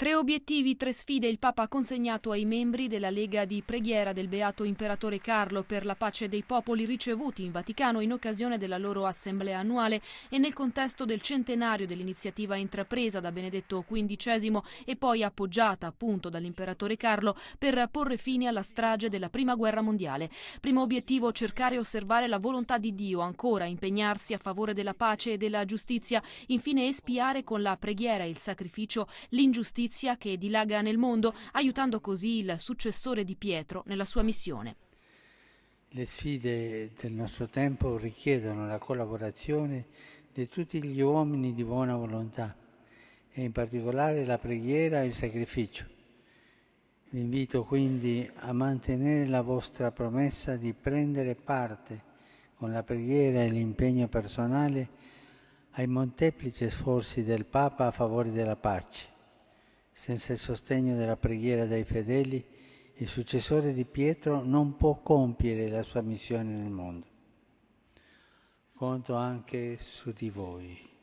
Tre obiettivi, tre sfide il Papa ha consegnato ai membri della Lega di Preghiera del Beato Imperatore Carlo per la pace dei popoli ricevuti in Vaticano in occasione della loro assemblea annuale e nel contesto del centenario dell'iniziativa intrapresa da Benedetto XV e poi appoggiata appunto dall'Imperatore Carlo per porre fine alla strage della Prima Guerra Mondiale. Primo obiettivo cercare e osservare la volontà di Dio, ancora impegnarsi a favore della pace e della giustizia, infine espiare con la preghiera e il sacrificio l'ingiustizia notizia che dilaga nel mondo, aiutando così il successore di Pietro nella sua missione. Le sfide del nostro tempo richiedono la collaborazione di tutti gli uomini di buona volontà e in particolare la preghiera e il sacrificio. Vi invito quindi a mantenere la vostra promessa di prendere parte con la preghiera e l'impegno personale ai molteplici sforzi del Papa a favore della pace senza il sostegno della preghiera dei fedeli, il successore di Pietro non può compiere la sua missione nel mondo. Conto anche su di voi.